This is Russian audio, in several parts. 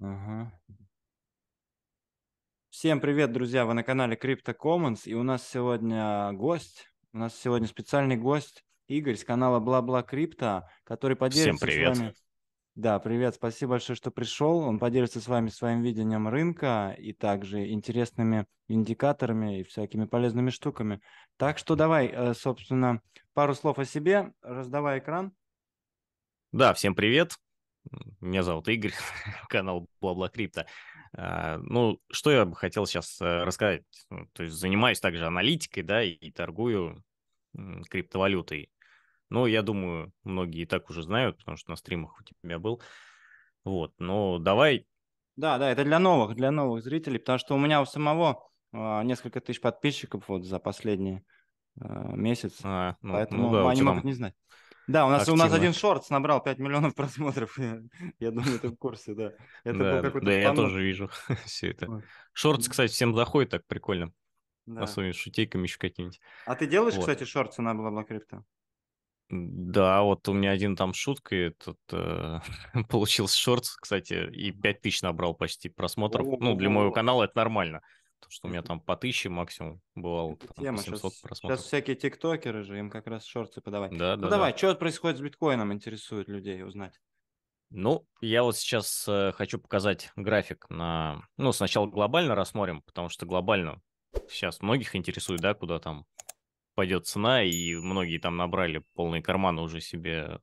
Ага. Всем привет, друзья! Вы на канале Crypto Commons, и у нас сегодня гость, у нас сегодня специальный гость Игорь с канала Бла-Бла Крипто, который поделится Всем привет. с вами... Да, привет, спасибо большое, что пришел. Он поделится с вами своим видением рынка и также интересными индикаторами и всякими полезными штуками. Так что давай, э, собственно, пару слов о себе, раздавай экран. Да, всем привет. Меня зовут Игорь, канал Бла-Бла Крипто. А, ну, что я бы хотел сейчас э, рассказать? Ну, то есть занимаюсь также аналитикой, да, и торгую криптовалютой. Ну, я думаю, многие и так уже знают, потому что на стримах у тебя был. Вот, Ну, давай... Да, да, это для новых, для новых зрителей, потому что у меня у самого а, несколько тысяч подписчиков вот за последний э, месяц, а, ну, ну поэтому ну да, они могут там... не знать. Да, у нас, у нас один шорт набрал 5 миллионов просмотров. Я думаю, ты в курсе, да. Это да, был какой-то да я тоже вижу все это. Шортс, кстати, всем заходит так прикольно. Да. Особенно шутейками еще какими-нибудь. А ты делаешь, вот. кстати, шорты на бла Крипто? Да, вот у меня один там шутка, и тут э, получился шорт, кстати, и 5000 набрал почти просмотров. О, ну, для моего канала это нормально. То что у меня там по тысяче максимум бывало, там, тема. 700 сейчас, просмотров. Сейчас всякие тиктокеры же, им как раз шорты подавать. Да, ну да, давай, да. что происходит с биткоином, интересует людей узнать. Ну, я вот сейчас э, хочу показать график на... Ну, сначала глобально рассмотрим, потому что глобально сейчас многих интересует, да, куда там пойдет цена, и многие там набрали полные карманы уже себе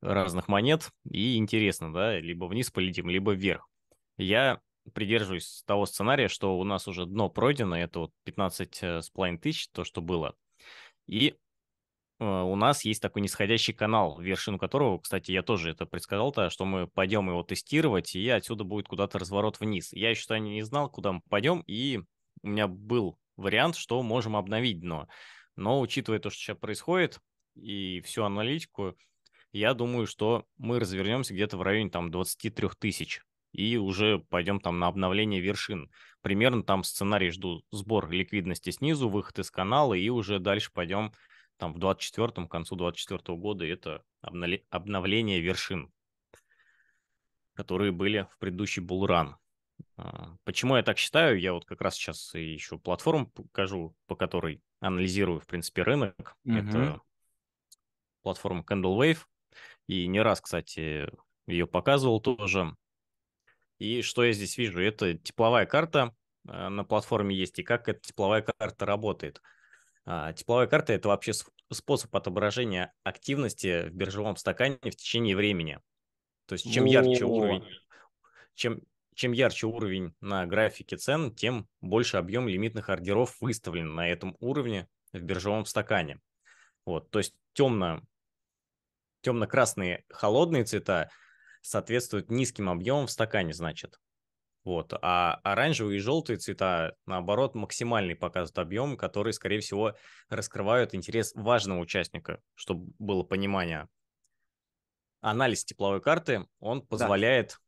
разных монет, и интересно, да, либо вниз полетим, либо вверх. Я придерживаюсь того сценария, что у нас уже дно пройдено, это вот 15 э, с половиной тысяч, то, что было. И э, у нас есть такой нисходящий канал, вершину которого, кстати, я тоже это предсказал, -то, что мы пойдем его тестировать, и отсюда будет куда-то разворот вниз. Я еще -то не знал, куда мы пойдем, и у меня был вариант, что можем обновить дно. Но учитывая то, что сейчас происходит, и всю аналитику, я думаю, что мы развернемся где-то в районе там 23 тысяч и уже пойдем там на обновление вершин. Примерно там сценарий жду сбор ликвидности снизу, выход из канала, и уже дальше пойдем там в 24-м, к концу 24 года это обновление вершин, которые были в предыдущий булран. Почему я так считаю? Я вот как раз сейчас еще платформу покажу, по которой анализирую, в принципе, рынок. Угу. Это платформа Candlewave. И не раз, кстати, ее показывал тоже. И что я здесь вижу? Это тепловая карта э, на платформе есть, и как эта тепловая карта работает. А, тепловая карта – это вообще способ отображения активности в биржевом стакане в течение времени. То есть чем ярче уровень, чем, чем ярче уровень на графике цен, тем больше объем лимитных ордеров выставлен на этом уровне в биржевом стакане. Вот, то есть темно, темно-красные холодные цвета соответствует низким объемам в стакане, значит. Вот. А оранжевые и желтые цвета, наоборот, максимальный показывают объем, который, скорее всего, раскрывают интерес важного участника, чтобы было понимание. Анализ тепловой карты, он позволяет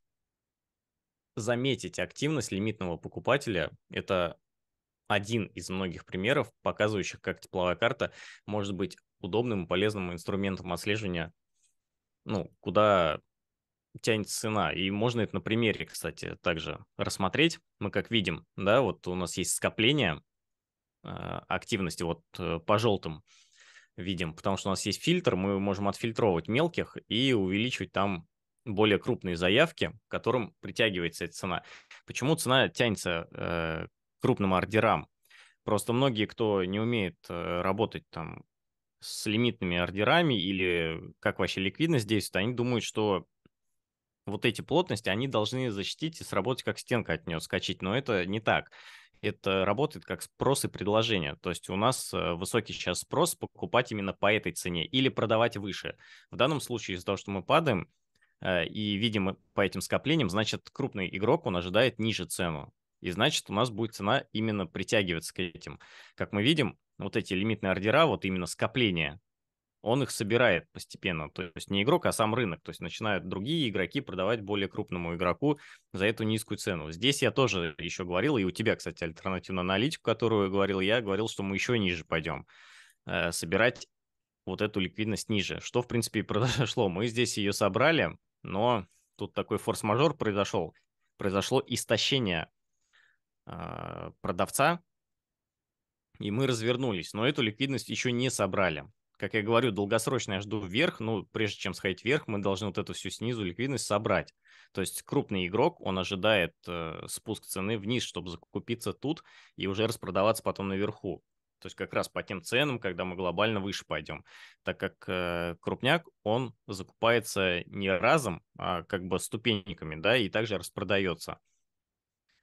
да. заметить активность лимитного покупателя. Это один из многих примеров, показывающих, как тепловая карта может быть удобным и полезным инструментом отслеживания, ну, куда тянет цена. И можно это на примере, кстати, также рассмотреть. Мы как видим, да, вот у нас есть скопление а, активности вот э, по желтым видим, потому что у нас есть фильтр, мы можем отфильтровать мелких и увеличивать там более крупные заявки, к которым притягивается эта цена. Почему цена тянется э, крупным ордерам? Просто многие, кто не умеет э, работать там с лимитными ордерами или как вообще ликвидность действует, они думают, что вот эти плотности, они должны защитить и сработать как стенка от нее скачать, но это не так. Это работает как спрос и предложение. То есть у нас э, высокий сейчас спрос покупать именно по этой цене или продавать выше. В данном случае из-за того, что мы падаем э, и видим по этим скоплениям, значит крупный игрок, он ожидает ниже цену. И значит у нас будет цена именно притягиваться к этим. Как мы видим, вот эти лимитные ордера, вот именно скопление он их собирает постепенно. То есть не игрок, а сам рынок. То есть начинают другие игроки продавать более крупному игроку за эту низкую цену. Здесь я тоже еще говорил, и у тебя, кстати, альтернативную аналитику, которую говорил я, говорил, что мы еще ниже пойдем э, собирать вот эту ликвидность ниже. Что, в принципе, и произошло. Мы здесь ее собрали, но тут такой форс-мажор произошел. Произошло истощение э, продавца, и мы развернулись, но эту ликвидность еще не собрали как я говорю, долгосрочно я жду вверх, но прежде чем сходить вверх, мы должны вот эту всю снизу ликвидность собрать. То есть крупный игрок, он ожидает э, спуск цены вниз, чтобы закупиться тут и уже распродаваться потом наверху. То есть как раз по тем ценам, когда мы глобально выше пойдем. Так как э, крупняк, он закупается не разом, а как бы ступеньками, да, и также распродается.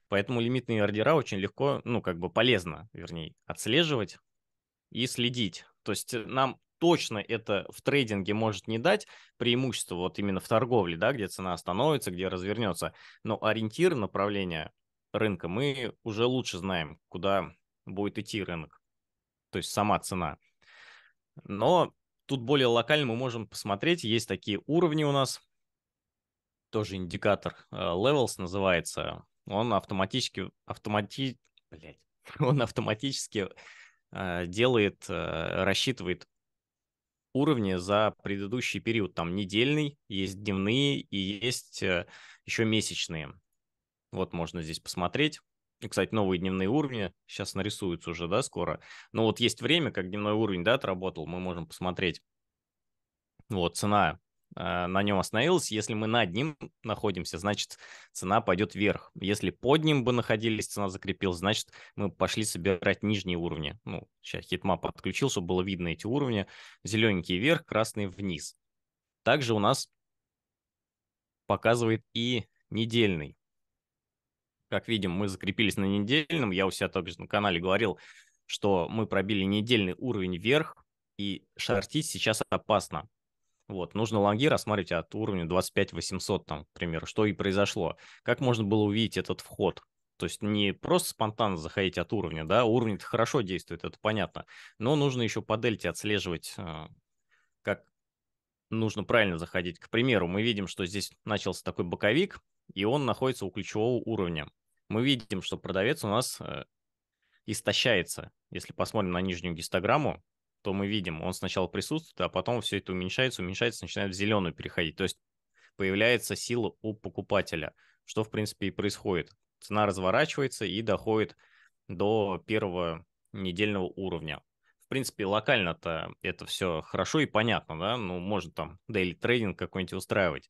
Поэтому лимитные ордера очень легко, ну, как бы полезно, вернее, отслеживать и следить. То есть э, нам точно это в трейдинге может не дать преимущество вот именно в торговле, да, где цена остановится, где развернется, но ориентир направления рынка мы уже лучше знаем, куда будет идти рынок, то есть сама цена. Но тут более локально мы можем посмотреть, есть такие уровни у нас, тоже индикатор э, levels называется, он автоматически, автомати... Блядь. он автоматически э, делает, э, рассчитывает уровне за предыдущий период. Там недельный, есть дневные и есть э, еще месячные. Вот можно здесь посмотреть. И, кстати, новые дневные уровни сейчас нарисуются уже, да, скоро. Но вот есть время, как дневной уровень, да, отработал, мы можем посмотреть. Вот, цена Э, на нем остановилась. Если мы над ним находимся, значит, цена пойдет вверх. Если под ним бы находились, цена закрепилась, значит, мы пошли собирать нижние уровни. Ну, сейчас хитмап отключил, чтобы было видно эти уровни. Зелененький вверх, красный вниз. Также у нас показывает и недельный. Как видим, мы закрепились на недельном. Я у себя также на канале говорил, что мы пробили недельный уровень вверх, и шортить сейчас опасно вот, нужно лонги рассматривать от уровня 25 800, там, к примеру, что и произошло. Как можно было увидеть этот вход? То есть не просто спонтанно заходить от уровня, да, уровень хорошо действует, это понятно, но нужно еще по дельте отслеживать, а, как нужно правильно заходить. К примеру, мы видим, что здесь начался такой боковик, и он находится у ключевого уровня. Мы видим, что продавец у нас э, истощается. Если посмотрим на нижнюю гистограмму, то мы видим, он сначала присутствует, а потом все это уменьшается, уменьшается, начинает в зеленую переходить. То есть появляется сила у покупателя, что, в принципе, и происходит. Цена разворачивается и доходит до первого недельного уровня. В принципе, локально-то это все хорошо и понятно, да, ну, можно там daily трейдинг какой-нибудь устраивать.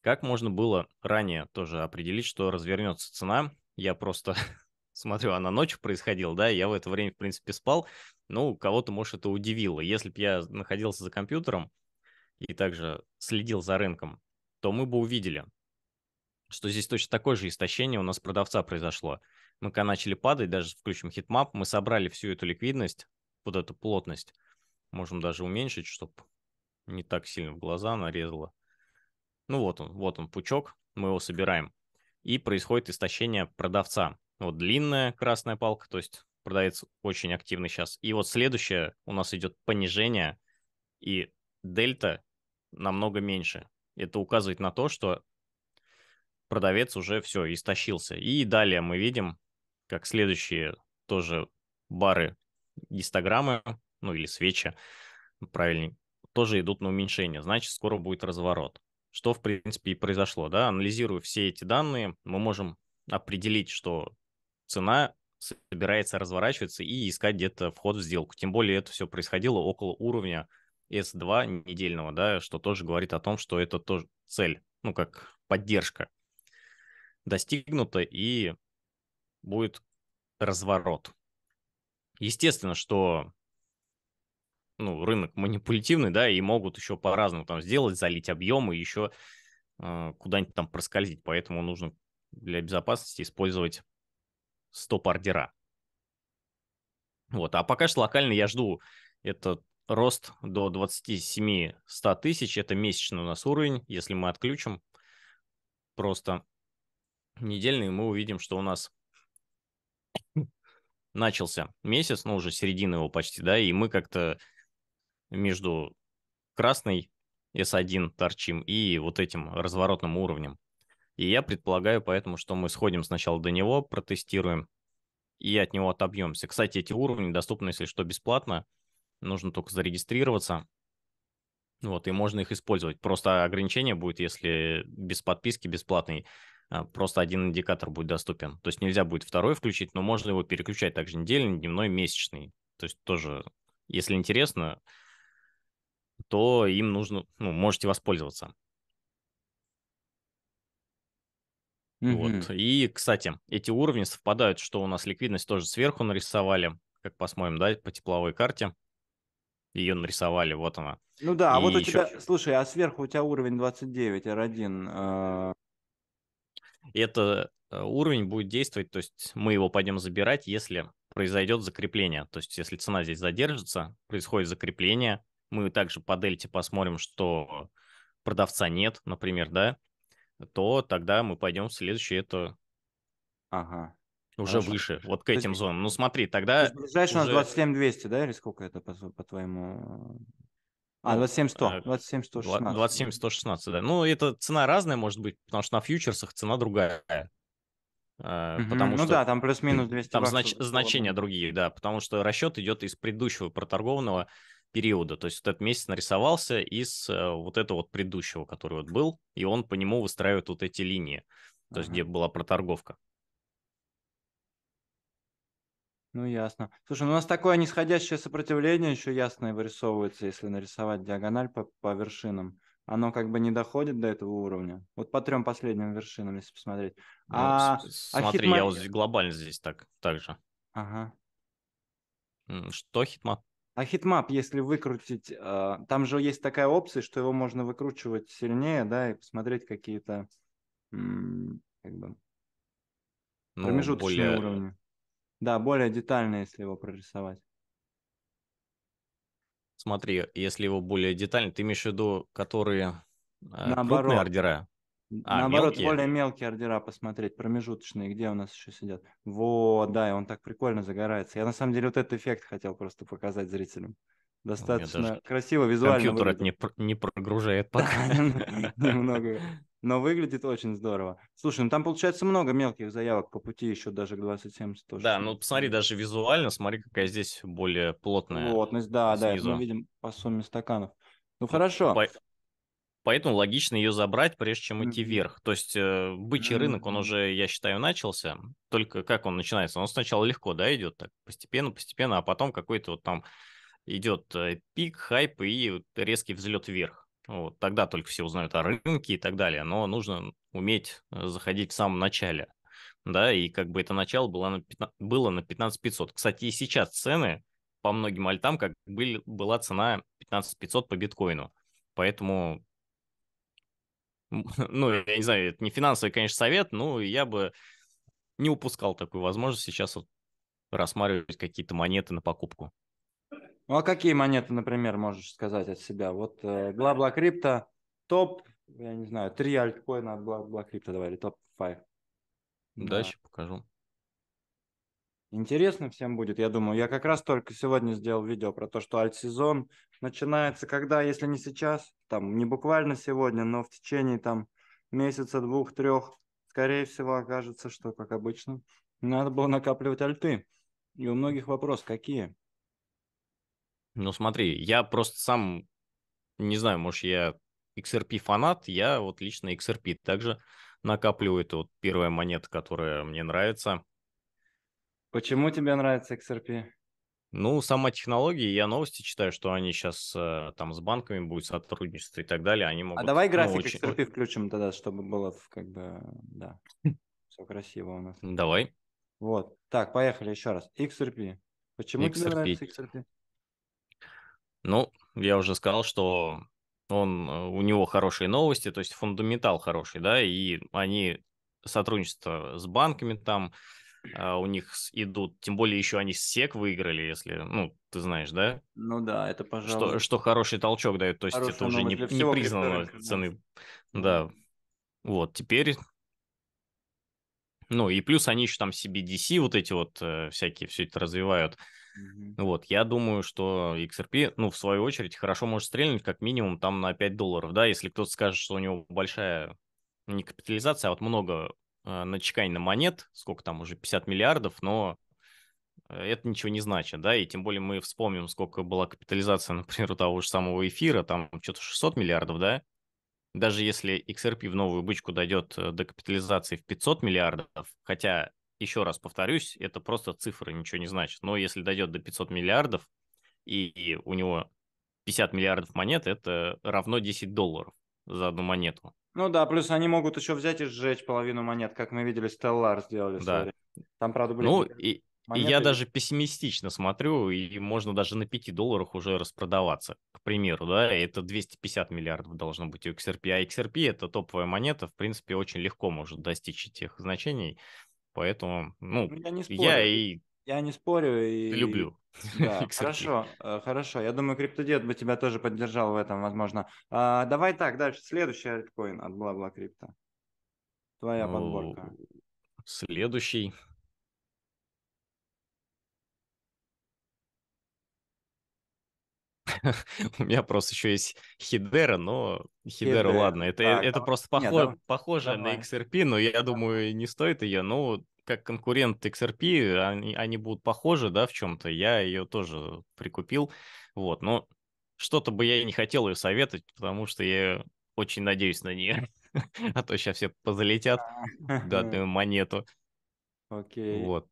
Как можно было ранее тоже определить, что развернется цена? Я просто смотрю, она ночью происходила, да, я в это время, в принципе, спал, ну, кого-то, может, это удивило. Если бы я находился за компьютером и также следил за рынком, то мы бы увидели, что здесь точно такое же истощение у нас продавца произошло. Мы когда начали падать, даже включим хитмап, мы собрали всю эту ликвидность, вот эту плотность, можем даже уменьшить, чтобы не так сильно в глаза нарезало. Ну вот он, вот он пучок, мы его собираем. И происходит истощение продавца. Вот длинная красная палка, то есть продавец очень активный сейчас. И вот следующее у нас идет понижение, и дельта намного меньше. Это указывает на то, что продавец уже все, истощился. И далее мы видим, как следующие тоже бары гистограммы, ну или свечи, правильнее, тоже идут на уменьшение. Значит, скоро будет разворот. Что, в принципе, и произошло. Да? Анализируя все эти данные, мы можем определить, что цена собирается разворачиваться и искать где-то вход в сделку. Тем более это все происходило около уровня S2 недельного, да, что тоже говорит о том, что это тоже цель, ну, как поддержка достигнута и будет разворот. Естественно, что ну, рынок манипулятивный, да, и могут еще по-разному там сделать, залить объемы, еще э, куда-нибудь там проскользить. Поэтому нужно для безопасности использовать стоп-ордера. Вот, а пока что локально я жду этот рост до 27-100 тысяч. Это месячный у нас уровень, если мы отключим. Просто недельный мы увидим, что у нас начался месяц, ну уже середина его почти, да, и мы как-то между красной S1 торчим и вот этим разворотным уровнем. И я предполагаю поэтому, что мы сходим сначала до него, протестируем и от него отобьемся. Кстати, эти уровни доступны, если что, бесплатно. Нужно только зарегистрироваться. Вот, и можно их использовать. Просто ограничение будет, если без подписки, бесплатный, а, просто один индикатор будет доступен. То есть нельзя будет второй включить, но можно его переключать также недельный, дневной, месячный. То есть тоже, если интересно, то им нужно, ну, можете воспользоваться. Mm-hmm. Вот. И, кстати, эти уровни совпадают, что у нас ликвидность тоже сверху нарисовали, как посмотрим, да, по тепловой карте. Ее нарисовали, вот она. Ну да, а вот у еще... тебя, слушай, а сверху у тебя уровень 29, R1. А? Э... Это уровень будет действовать, то есть мы его пойдем забирать, если произойдет закрепление. То есть если цена здесь задержится, происходит закрепление, мы также по дельте посмотрим, что продавца нет, например, да, то тогда мы пойдем в следующее, это ага. уже Хорошо. выше, вот к этим есть, зонам. Ну смотри, тогда... То ближайший уже... у нас 27200, да, или сколько это по, по твоему... А, 27100, 27116. 27116, да. Ну, это цена разная может быть, потому что на фьючерсах цена другая. Угу. Потому ну что да, там плюс-минус 200 Там знач- значения другие, да, потому что расчет идет из предыдущего проторгованного периода. То есть вот этот месяц нарисовался из э, вот этого вот предыдущего, который вот был, и он по нему выстраивает вот эти линии, то есть где была проторговка. Ну, ясно. Слушай, ну у нас такое нисходящее сопротивление еще ясно вырисовывается, если нарисовать диагональ по, по вершинам. Оно как бы не доходит до этого уровня. Вот по трем последним вершинам, если посмотреть. Ну, а, а смотри, а хитмат... я вот здесь глобально здесь так, так же. Ага. Что хитмат? А хитмап, если выкрутить, а, там же есть такая опция, что его можно выкручивать сильнее, да, и посмотреть какие-то как бы, ну, промежуточные более... уровни. Да, более детально, если его прорисовать. Смотри, если его более детально, ты имеешь в виду, которые а, Наоборот. крупные ордера? А, Наоборот, мелкие? более мелкие ордера посмотреть, промежуточные, где у нас еще сидят. Вот, да, и он так прикольно загорается. Я на самом деле вот этот эффект хотел просто показать зрителям. Достаточно красиво визуально. Компьютер выглядит. это не, не прогружает пока. Немного. Но выглядит очень здорово. Слушай, ну там получается много мелких заявок по пути еще даже к 2070 тоже. Да, ну посмотри, даже визуально, смотри, какая здесь более плотная. Плотность, да, да, мы видим по сумме стаканов. Ну хорошо. Поэтому логично ее забрать, прежде чем идти вверх. То есть э, бычий рынок, он уже, я считаю, начался. Только как он начинается? Он сначала легко, да, идет так, постепенно, постепенно, а потом какой-то вот там идет э, пик, хайп и резкий взлет вверх. Вот, тогда только все узнают о рынке и так далее. Но нужно уметь э, заходить в самом начале. Да, и как бы это начало было на 15, было на 15 500. Кстати, и сейчас цены по многим альтам, как были, была цена 15 500 по биткоину. Поэтому ну, я не знаю, это не финансовый, конечно, совет, но я бы не упускал такую возможность сейчас вот рассматривать какие-то монеты на покупку. Ну, а какие монеты, например, можешь сказать от себя? Вот э, Глабла Крипто, топ, я не знаю, три альткоина от Глабла Крипто, давай, или топ 5. Дальше да. покажу. Интересно всем будет, я думаю. Я как раз только сегодня сделал видео про то, что альт-сезон, начинается, когда, если не сейчас, там, не буквально сегодня, но в течение там месяца, двух, трех, скорее всего, окажется, что, как обычно, надо было накапливать альты. И у многих вопрос, какие? Ну смотри, я просто сам, не знаю, может, я XRP фанат, я вот лично XRP также накапливаю. Это вот первая монета, которая мне нравится. Почему тебе нравится XRP? Ну, сама технология, я новости читаю, что они сейчас э, там с банками будут сотрудничество и так далее, они а могут... А давай ну, график ну, очень... XRP включим тогда, чтобы было как бы, да, все красиво у нас. Давай. Вот, так, поехали еще раз. XRP. Почему XRP. тебе нравится XRP? Ну, я уже сказал, что он, э, у него хорошие новости, то есть фундаментал хороший, да, и они сотрудничество с банками там, а, у них идут. Тем более еще они сек выиграли, если, ну, ты знаешь, да? Ну да, это пожалуй. Что, что хороший толчок дает, то есть Хорошая это уже не, не признано цены. Да. Вот, теперь... Ну, и плюс они еще там CBDC вот эти вот э, всякие все это развивают. Mm-hmm. Вот, я думаю, что XRP, ну, в свою очередь, хорошо может стрельнуть как минимум там на 5 долларов, да, если кто-то скажет, что у него большая ну, не капитализация, а вот много Э, начекань на монет, сколько там уже, 50 миллиардов, но э, это ничего не значит, да, и тем более мы вспомним, сколько была капитализация, например, у того же самого эфира, там что-то 600 миллиардов, да, даже если XRP в новую бычку дойдет э, до капитализации в 500 миллиардов, хотя, еще раз повторюсь, это просто цифры, ничего не значит, но если дойдет до 500 миллиардов, и, и у него 50 миллиардов монет, это равно 10 долларов за одну монету. Ну да, плюс они могут еще взять и сжечь половину монет, как мы видели, Stellar сделали. Да. Там, правда, были... Ну, и, И я даже пессимистично смотрю, и можно даже на 5 долларах уже распродаваться, к примеру, да, это 250 миллиардов должно быть у XRP, а XRP это топовая монета, в принципе, очень легко может достичь тех значений, поэтому, ну, ну я, не спорю. я и я не спорю. И... Люблю. Да, хорошо, э, хорошо. Я думаю, криптодед бы тебя тоже поддержал в этом, возможно. А, давай так, дальше. Следующий альткоин от бла-бла крипта. Твоя ну, подборка. Следующий. У меня просто еще есть Хидера, но Хидера, ладно, это, это а, просто похоже, похоже на XRP, но я думаю, не стоит ее, Ну как конкурент XRP, они, они будут похожи, да, в чем-то. Я ее тоже прикупил, вот. Но что-то бы я и не хотел ее советовать, потому что я очень надеюсь на нее. А то сейчас все позалетят а. данную монету. Окей. Вот.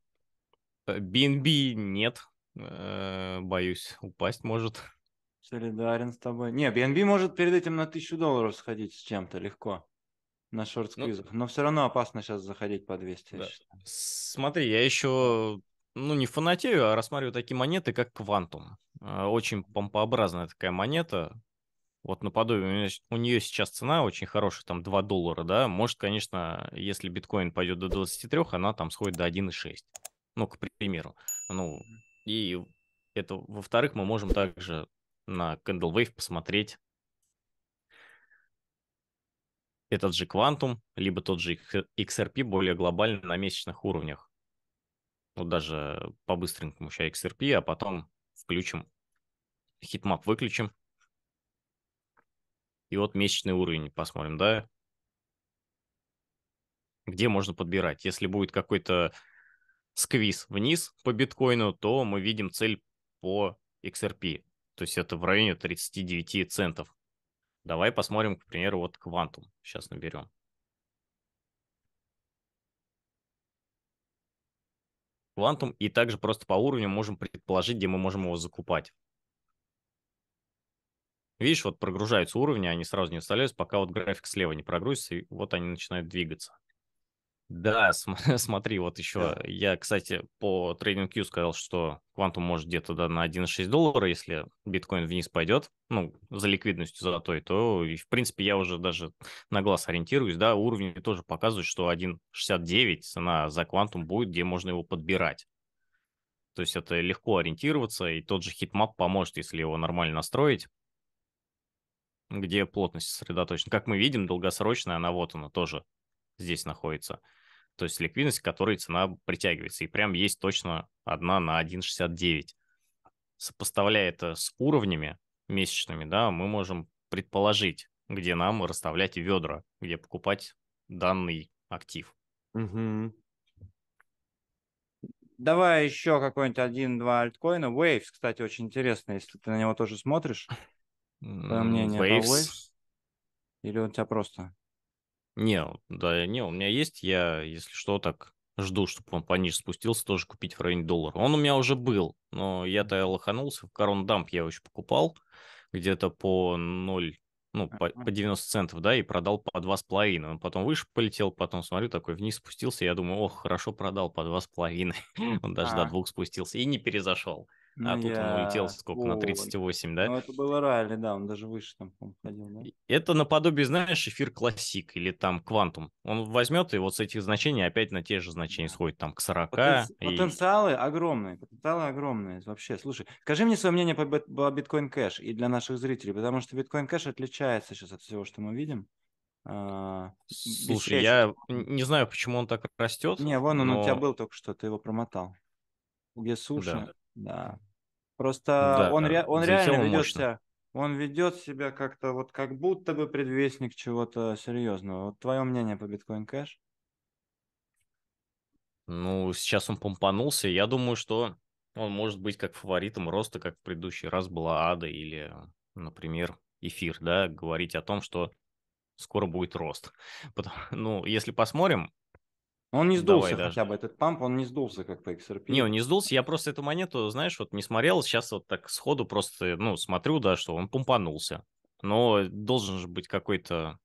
BNB э, нет, э, боюсь, упасть может. Солидарен с тобой. Не, BNB может перед этим на тысячу долларов сходить с чем-то легко на шорт-сквизах. Ну, Но все равно опасно сейчас заходить по 200, да. я Смотри, я еще ну, не фанатею, а рассматриваю такие монеты, как квантум. Э, очень помпообразная такая монета. Вот наподобие, у нее сейчас цена очень хорошая, там 2 доллара, да. Может, конечно, если биткоин пойдет до 23, она там сходит до 1,6. Ну, к примеру. Ну, и это, во-вторых, мы можем также на Candlewave посмотреть этот же квантум либо тот же XRP более глобально на месячных уровнях. Вот даже по-быстренькому сейчас XRP, а потом включим хитмап, выключим. И вот месячный уровень посмотрим, да? Где можно подбирать? Если будет какой-то сквиз вниз по биткоину, то мы видим цель по XRP. То есть это в районе 39 центов. Давай посмотрим, к примеру, вот квантум. Сейчас наберем. Квантум. И также просто по уровню можем предположить, где мы можем его закупать. Видишь, вот прогружаются уровни, они сразу не вставляются, пока вот график слева не прогрузится, и вот они начинают двигаться. Да, см- смотри, вот еще я, кстати, по TradingView сказал, что Quantum может где-то да, на 1,6 доллара, если биткоин вниз пойдет, ну, за ликвидностью золотой, то, и, в принципе, я уже даже на глаз ориентируюсь, да, уровни тоже показывают, что 1,69 цена за Quantum будет, где можно его подбирать. То есть это легко ориентироваться, и тот же хитмап поможет, если его нормально настроить где плотность сосредоточена. Как мы видим, долгосрочная она вот она тоже здесь находится. То есть ликвидность, к которой цена притягивается. И прям есть точно одна на 1,69. Сопоставляя это с уровнями месячными, да, мы можем предположить, где нам расставлять ведра, где покупать данный актив. Угу. Давай еще какой-нибудь один-два альткоина. Waves, кстати, очень интересно, если ты на него тоже смотришь. Твое мнение Waves. Waves? Или у тебя просто? Не, да, не, у меня есть, я, если что, так жду, чтобы он пониже спустился, тоже купить в районе доллара. Он у меня уже был, но я-то лоханулся, в Корон Дамп я его еще покупал, где-то по 0, ну, по, по 90 центов, да, и продал по 2,5. Он потом выше полетел, потом, смотрю, такой вниз спустился, я думаю, ох, хорошо продал по 2,5. Он даже до а. двух спустился и не перезашел. А ну, тут я... он улетел сколько, на 38, да? Ну, это было ралли, да, он даже выше там, ходил, да? Это наподобие, знаешь, эфир классик или там квантум. Он возьмет и вот с этих значений опять на те же значения сходит, там, к 40. Потенци... И... Потенциалы огромные, потенциалы огромные вообще. Слушай, скажи мне свое мнение по, по Bitcoin Cash и для наших зрителей, потому что Биткоин Кэш отличается сейчас от всего, что мы видим. А, Слушай, я не знаю, почему он так растет. Не, вон он но... у тебя был только что, ты его промотал. Где суши? Да. да. Просто да, он, да. он Залетел реально ведет себя, он ведет себя как-то вот как будто бы предвестник чего-то серьезного. Вот твое мнение по биткоин кэш? Ну, сейчас он помпанулся. Я думаю, что он может быть как фаворитом роста, как в предыдущий раз была Ада или, например, эфир, да, говорить о том, что скоро будет рост. Потом, ну, если посмотрим, он не сдулся Давай хотя даже. бы, этот памп, он не сдулся как по XRP. Не, он не сдулся, я просто эту монету, знаешь, вот не смотрел, сейчас вот так сходу просто, ну, смотрю, да, что он помпанулся. Но должен же быть какой-то,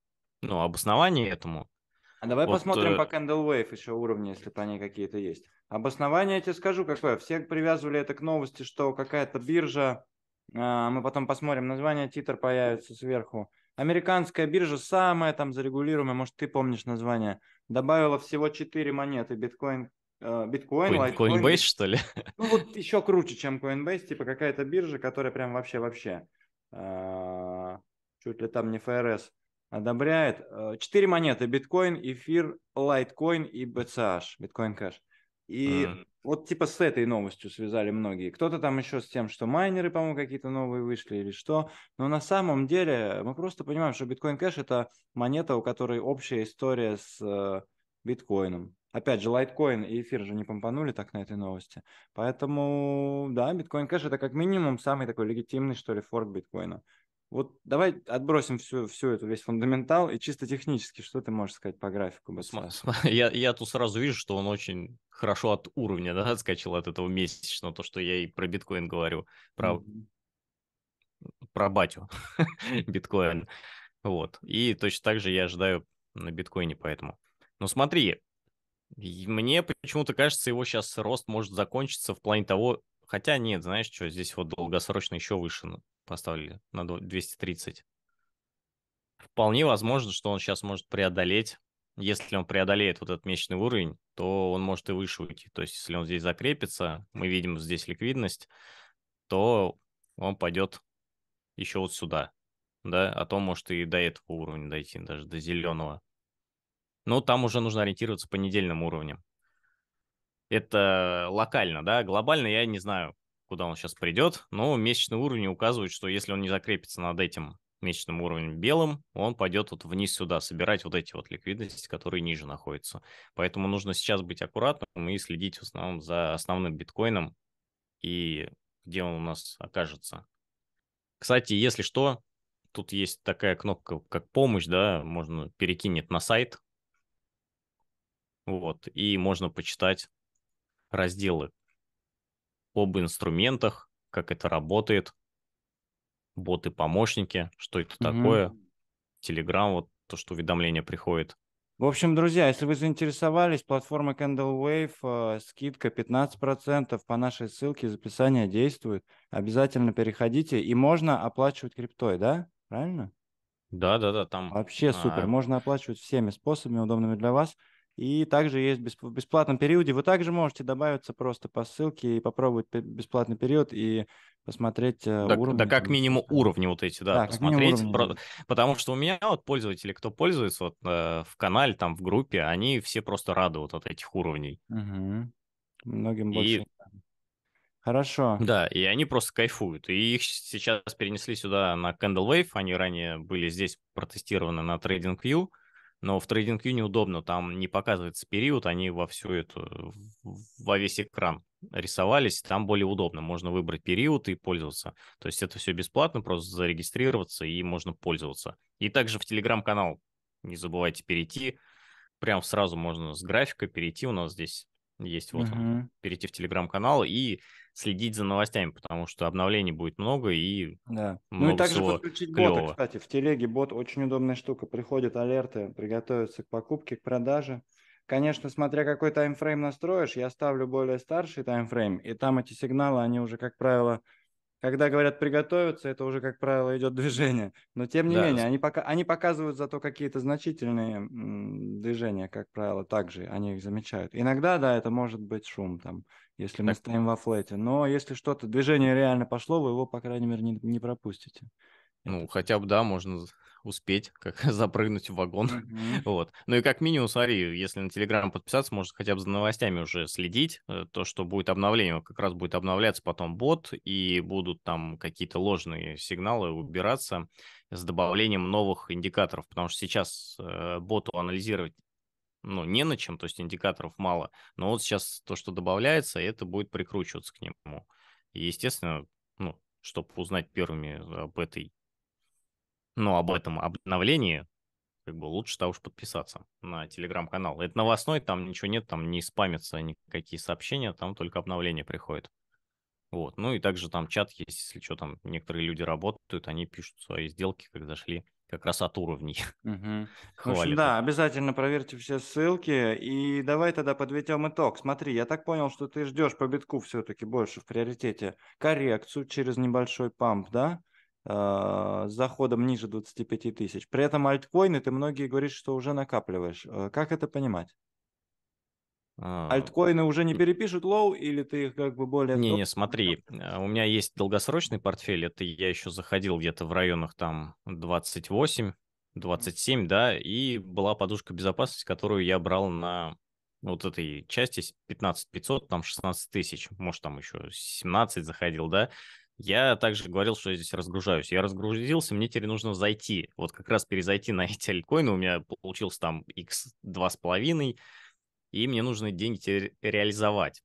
ну, обоснование этому. А давай вот, посмотрим э... по wave еще уровни, если они какие-то есть. Обоснование я тебе скажу какое. Все привязывали это к новости, что какая-то биржа, э, мы потом посмотрим, название титр появится сверху, Американская биржа, самая там зарегулируемая, может, ты помнишь название, добавила всего 4 монеты. Биткоин, э, биткоин, лайткоин. Litecoin. Coinbase, что ли? Ну, вот еще круче, чем Coinbase, типа какая-то биржа, которая прям вообще-вообще э, чуть ли там не ФРС одобряет. Э, четыре монеты. Биткоин, эфир, лайткоин и BCH, биткоин кэш. И mm. вот типа с этой новостью связали многие. Кто-то там еще с тем, что майнеры, по-моему, какие-то новые вышли или что. Но на самом деле мы просто понимаем, что биткоин кэш это монета, у которой общая история с э, биткоином. Опять же, лайткоин и эфир же не помпанули так на этой новости. Поэтому, да, биткоин кэш это как минимум самый такой легитимный, что ли, форк биткоина. Вот давай отбросим всю, всю эту весь фундаментал и чисто технически, что ты можешь сказать по графику? Я, я тут сразу вижу, что он очень хорошо от уровня да, отскочил от этого месячного, то, что я и про биткоин говорю, про, mm-hmm. про батю биткоин. Вот. И точно так же я ожидаю на биткоине поэтому. Но смотри, мне почему-то кажется, его сейчас рост может закончиться в плане того, Хотя нет, знаешь что, здесь вот долгосрочно еще выше поставили, на 230. Вполне возможно, что он сейчас может преодолеть. Если он преодолеет вот этот месячный уровень, то он может и выше уйти. То есть, если он здесь закрепится, мы видим здесь ликвидность, то он пойдет еще вот сюда. Да, а то может и до этого уровня дойти, даже до зеленого. Но там уже нужно ориентироваться по недельным уровням. Это локально, да, глобально я не знаю, куда он сейчас придет, но месячные уровни указывают, что если он не закрепится над этим месячным уровнем белым, он пойдет вот вниз сюда, собирать вот эти вот ликвидности, которые ниже находятся. Поэтому нужно сейчас быть аккуратным и следить в основном за основным биткоином и где он у нас окажется. Кстати, если что, тут есть такая кнопка, как помощь, да, можно перекинет на сайт. Вот, и можно почитать разделы об инструментах, как это работает, боты-помощники, что это угу. такое, Telegram, вот то, что уведомления приходят. В общем, друзья, если вы заинтересовались, платформа Candlewave, э, скидка 15% по нашей ссылке из описания действует. Обязательно переходите. И можно оплачивать криптой, да? Правильно? Да, да, да, там. Вообще а, супер. А... Можно оплачивать всеми способами, удобными для вас. И также есть в бесплатном периоде. Вы также можете добавиться просто по ссылке и попробовать бесплатный период и посмотреть так, э, уровни. Да, как минимум уровни вот эти, да, да посмотреть. Про... Потому что у меня вот пользователи, кто пользуется вот, э, в канале, там, в группе, они все просто рады вот от этих уровней. Угу. Многим больше. И... Хорошо. Да, и они просто кайфуют. И их сейчас перенесли сюда на Candlewave. Они ранее были здесь протестированы на TradingView. Но в TradingView неудобно, там не показывается период, они во всю эту, во весь экран рисовались, там более удобно, можно выбрать период и пользоваться. То есть это все бесплатно, просто зарегистрироваться и можно пользоваться. И также в телеграм-канал не забывайте перейти, прям сразу можно с графика перейти, у нас здесь есть вот угу. он, перейти в телеграм-канал и следить за новостями, потому что обновлений будет много и да. много Ну и также подключить клевого. бота, кстати. В телеге бот очень удобная штука. Приходят алерты, приготовятся к покупке, к продаже. Конечно, смотря какой таймфрейм настроишь, я ставлю более старший таймфрейм, и там эти сигналы, они уже, как правило, когда говорят приготовиться, это уже, как правило, идет движение. Но тем не да. менее, они, пока, они показывают зато какие-то значительные движения, как правило, также они их замечают. Иногда, да, это может быть шум там если так. мы стоим во флете. Но если что-то, движение реально пошло, вы его, по крайней мере, не, не пропустите. Ну, Это... хотя бы, да, можно успеть, как запрыгнуть в вагон. Mm-hmm. Вот. Ну и как минимум, смотри, если на Телеграм подписаться, может хотя бы за новостями уже следить. Э, то, что будет обновление, как раз будет обновляться потом бот, и будут там какие-то ложные сигналы убираться с добавлением новых индикаторов, потому что сейчас э, боту анализировать ну, не на чем, то есть индикаторов мало. Но вот сейчас то, что добавляется, это будет прикручиваться к нему. И, естественно, ну, чтобы узнать первыми об этой, ну, об этом обновлении, как бы лучше того уж подписаться на телеграм-канал. Это новостной, там ничего нет, там не спамятся никакие сообщения, там только обновления приходят. Вот. Ну и также там чат есть, если что, там некоторые люди работают, они пишут свои сделки, как зашли как раз от уровней. Угу. Хвалит. да, обязательно проверьте все ссылки. И давай тогда подведем итог. Смотри, я так понял, что ты ждешь по битку все-таки больше в приоритете коррекцию через небольшой памп, да? А, с заходом ниже 25 тысяч. При этом альткоины ты многие говоришь, что уже накапливаешь. А, как это понимать? А, альткоины уже не перепишут лоу, или ты их как бы более... Не-не, смотри, э, у меня есть долгосрочный портфель, это я еще заходил где-то в районах там 28, 27, да, и была подушка безопасности, которую я брал на вот этой части 15 500, там 16 тысяч, может, там еще 17 заходил, да, я также говорил, что я здесь разгружаюсь. Я разгрузился, мне теперь нужно зайти. Вот как раз перезайти на эти альткоины. У меня получилось там x2,5, и мне нужно деньги реализовать.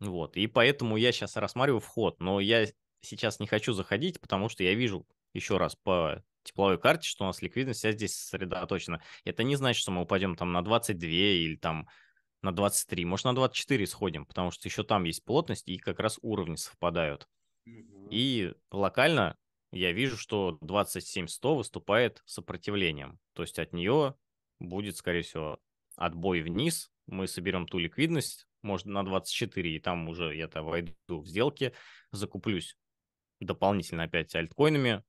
Вот, и поэтому я сейчас рассматриваю вход, но я сейчас не хочу заходить, потому что я вижу еще раз по тепловой карте, что у нас ликвидность вся здесь сосредоточена. Это не значит, что мы упадем там на 22 или там на 23, может на 24 сходим, потому что еще там есть плотность и как раз уровни совпадают. И локально я вижу, что 27100 выступает сопротивлением. То есть от нее будет, скорее всего, отбой вниз, мы соберем ту ликвидность, может, на 24, и там уже я-то войду в сделки, закуплюсь дополнительно опять альткоинами,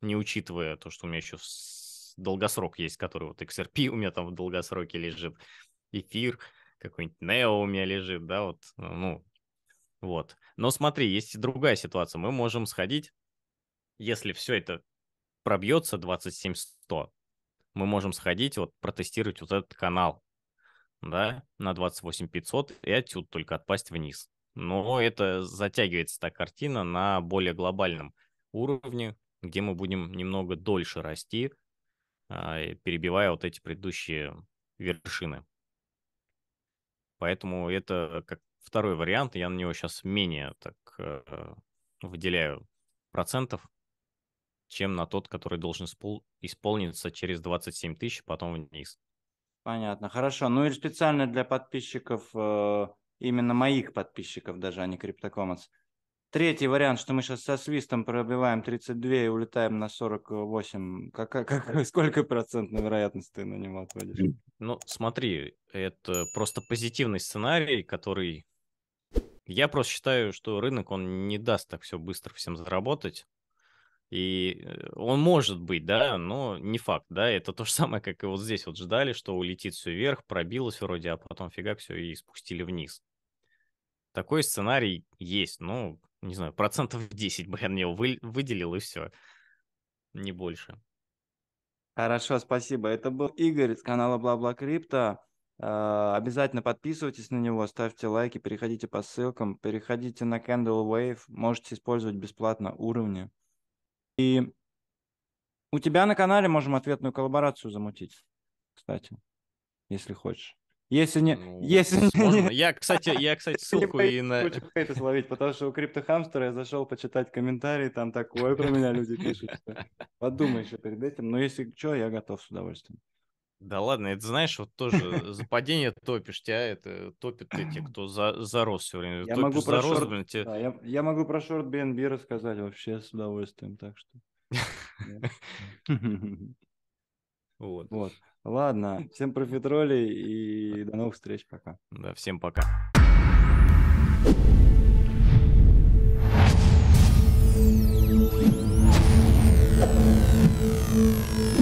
не учитывая то, что у меня еще долгосрок есть, который вот XRP у меня там в долгосроке лежит, эфир, какой-нибудь Neo у меня лежит, да, вот, ну, вот. Но смотри, есть и другая ситуация. Мы можем сходить, если все это пробьется 27100, мы можем сходить, вот протестировать вот этот канал, да, на 28 500 и отсюда только отпасть вниз. Но это затягивается та картина на более глобальном уровне, где мы будем немного дольше расти, а, перебивая вот эти предыдущие вершины. Поэтому это как второй вариант, я на него сейчас менее так э, выделяю процентов, чем на тот, который должен исполниться через 27 тысяч, потом вниз. Понятно, хорошо. Ну и специально для подписчиков, э, именно моих подписчиков даже, а не CryptoCommons. Третий вариант, что мы сейчас со свистом пробиваем 32 и улетаем на 48. Как, как, сколько процентной вероятности ты на него отводишь? Ну, смотри, это просто позитивный сценарий, который... Я просто считаю, что рынок, он не даст так все быстро всем заработать. И э, он может быть, да, но не факт, да, это то же самое, как и вот здесь вот ждали, что улетит все вверх, пробилось вроде, а потом фига все и спустили вниз. Такой сценарий есть, ну, не знаю, процентов 10 бы я на него вы, выделил и все, не больше. Хорошо, спасибо. Это был Игорь с канала Бла-Бла Крипто. А, обязательно подписывайтесь на него, ставьте лайки, переходите по ссылкам, переходите на Candle Wave, можете использовать бесплатно уровни. И у тебя на канале можем ответную коллаборацию замутить, кстати, если хочешь. Если не... Ну, если не... Я, кстати, я, кстати, ссылку и на... Кучу хейта словить, потому что у криптохамстера я зашел почитать комментарии, там такое про меня люди пишут. Подумай еще перед этим. Но если что, я готов с удовольствием. Да ладно, это знаешь, вот тоже за падение топишь, тебя это топит, эти, кто за, за рост все время. Я могу, про рост, шорт, блин, те... да, я, я могу про шорт BNB рассказать вообще с удовольствием, так что. Вот. Вот. Ладно, всем профитроли и до новых встреч, пока. Да, всем пока. Thank you.